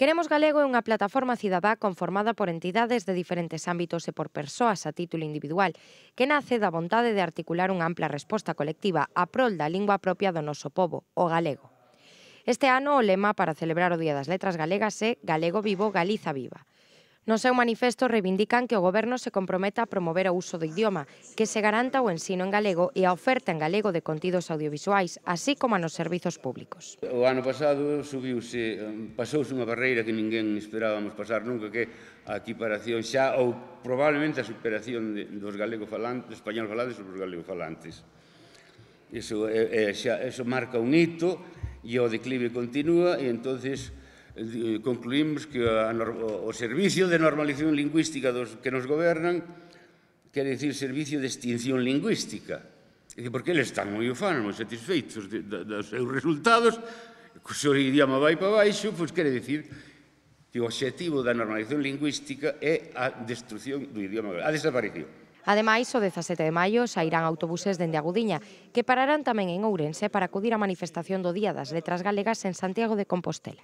Queremos Galego é unha plataforma cidadá conformada por entidades de diferentes ámbitos e por persoas a título individual, que nace da vontade de articular unha ampla resposta colectiva a prol da lingua propia do noso povo, o galego. Este ano o lema para celebrar o Día das Letras Galegas é Galego Vivo, Galiza Viva. No seu manifesto reivindican que o goberno se comprometa a promover o uso do idioma, que se garanta o ensino en galego e a oferta en galego de contidos audiovisuais, así como nos servizos públicos. O ano pasado subiuse, eh, pasouse unha barreira que ninguén esperábamos pasar nunca, que a equiparación xa, ou probablemente a superación de, dos galego falantes, español falantes sobre os galego falantes. Eso, é, xa, eso marca un hito e o declive continúa e entonces Eh, concluímos que o Servicio de Normalización Lingüística dos que nos gobernan quer dicir Servicio de Extinción Lingüística. porque eles están moi ufanos, moi satisfeitos de, dos seus resultados, o seu idioma vai para baixo, pois quere dicir que o objetivo da normalización lingüística é a destrucción do idioma, a desaparición. Ademais, o 17 de maio sairán autobuses dende Agudiña, que pararán tamén en Ourense para acudir á manifestación do Día das Letras Galegas en Santiago de Compostela.